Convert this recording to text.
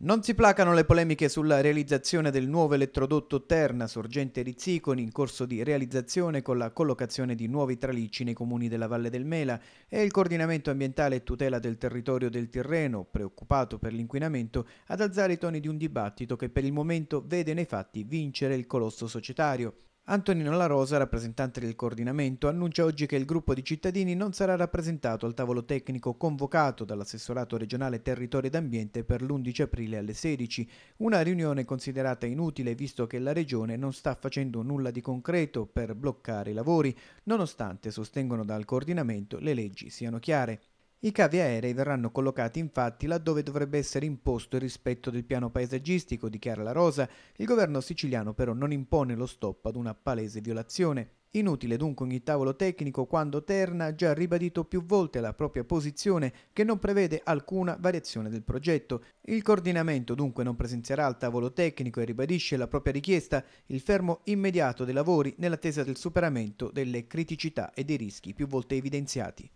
Non si placano le polemiche sulla realizzazione del nuovo elettrodotto Terna sorgente Rizziconi in corso di realizzazione con la collocazione di nuovi tralicci nei comuni della Valle del Mela e il coordinamento ambientale e tutela del territorio del Tirreno, preoccupato per l'inquinamento, ad alzare i toni di un dibattito che per il momento vede nei fatti vincere il colosso societario. Antonino La Rosa, rappresentante del coordinamento, annuncia oggi che il gruppo di cittadini non sarà rappresentato al tavolo tecnico convocato dall'assessorato regionale territorio ed ambiente per l'11 aprile alle 16, una riunione considerata inutile visto che la regione non sta facendo nulla di concreto per bloccare i lavori, nonostante, sostengono dal coordinamento, le leggi siano chiare. I cavi aerei verranno collocati infatti laddove dovrebbe essere imposto il rispetto del piano paesaggistico, dichiara la Rosa, il governo siciliano però non impone lo stop ad una palese violazione. Inutile dunque ogni tavolo tecnico quando Terna ha già ribadito più volte la propria posizione che non prevede alcuna variazione del progetto. Il coordinamento dunque non presenzierà al tavolo tecnico e ribadisce la propria richiesta il fermo immediato dei lavori nell'attesa del superamento delle criticità e dei rischi più volte evidenziati.